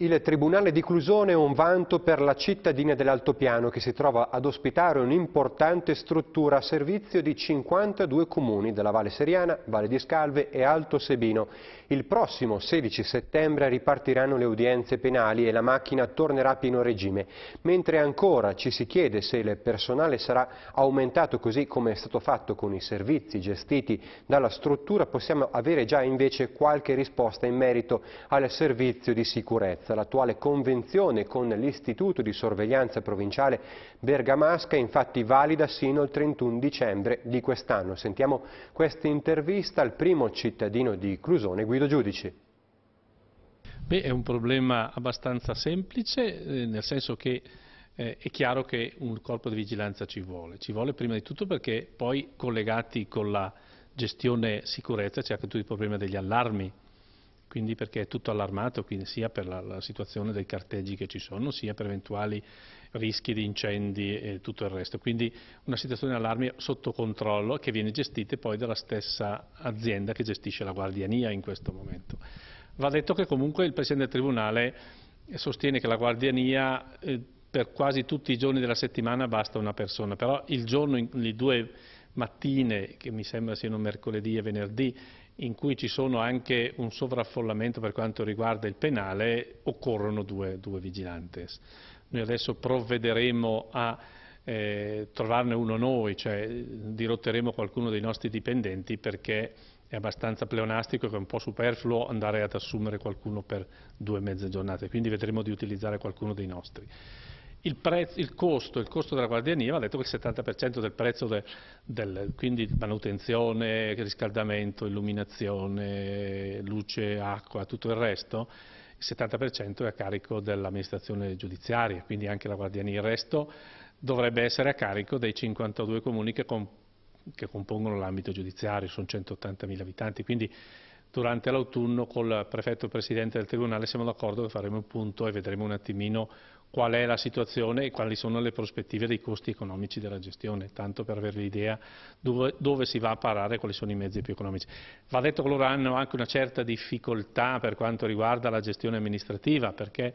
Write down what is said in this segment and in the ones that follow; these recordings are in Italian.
Il Tribunale di Clusone è un vanto per la cittadina dell'Altopiano che si trova ad ospitare un'importante struttura a servizio di 52 comuni della Valle Seriana, Valle di Scalve e Alto Sebino. Il prossimo 16 settembre ripartiranno le udienze penali e la macchina tornerà a pieno regime, mentre ancora ci si chiede se il personale sarà aumentato così come è stato fatto con i servizi gestiti dalla struttura, possiamo avere già invece qualche risposta in merito al servizio di sicurezza sicurezza. L'attuale convenzione con l'Istituto di sorveglianza provinciale bergamasca è infatti valida sino al 31 dicembre di quest'anno. Sentiamo questa intervista al primo cittadino di Clusone, Guido Giudici. Beh, è un problema abbastanza semplice, eh, nel senso che eh, è chiaro che un corpo di vigilanza ci vuole. Ci vuole prima di tutto perché poi collegati con la gestione sicurezza c'è anche tutto il problema degli allarmi quindi perché è tutto allarmato, sia per la, la, situazione dei carteggi che ci sono, sia per eventuali rischi di incendi e tutto il resto. Quindi una situazione di allarme sotto controllo che viene gestita poi dalla stessa azienda che gestisce la guardiania in questo momento. Va detto che comunque il Presidente del Tribunale sostiene che la guardiania eh, per quasi tutti i giorni della settimana basta una persona, però il giorno in, i due mattine, che mi sembra siano mercoledì e venerdì, in cui ci sono anche un sovraffollamento per quanto riguarda il penale, occorrono due, due vigilantes. Noi adesso provvederemo a eh, trovarne uno noi, cioè dirotteremo qualcuno dei nostri dipendenti perché è abbastanza pleonastico e è un po' superfluo andare ad assumere qualcuno per due mezze giornate, quindi vedremo di utilizzare qualcuno dei nostri il, prezzo, il, costo, il, costo, della guardiania va detto che il 70% del prezzo, de, del, quindi manutenzione, riscaldamento, illuminazione, luce, acqua, tutto il resto, il 70% è a carico dell'amministrazione giudiziaria, quindi anche la guardiania. Il resto dovrebbe essere a carico dei 52 comuni che, comp che compongono l'ambito giudiziario, sono 180.000 abitanti, quindi durante l'autunno col prefetto presidente del Tribunale siamo d'accordo che faremo un punto e vedremo un attimino qual è la situazione e quali sono le prospettive dei costi economici della gestione, tanto per avere l'idea dove, dove, si va a parare e quali sono i mezzi più economici. Va detto che loro hanno anche una certa difficoltà per quanto riguarda la gestione amministrativa, perché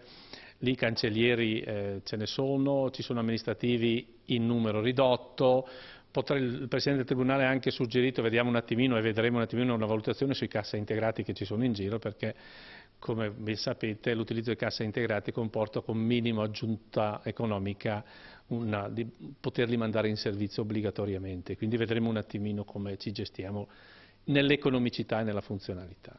lì cancellieri eh, ce ne sono, ci sono amministrativi in numero ridotto, Potrei, il Presidente del Tribunale ha anche suggerito, vediamo un attimino e vedremo un attimino una valutazione sui cassa integrati che ci sono in giro, perché come ben sapete l'utilizzo di cassa integrati comporta con minimo aggiunta economica una, di poterli mandare in servizio obbligatoriamente, quindi vedremo un attimino come ci gestiamo nell'economicità e nella funzionalità.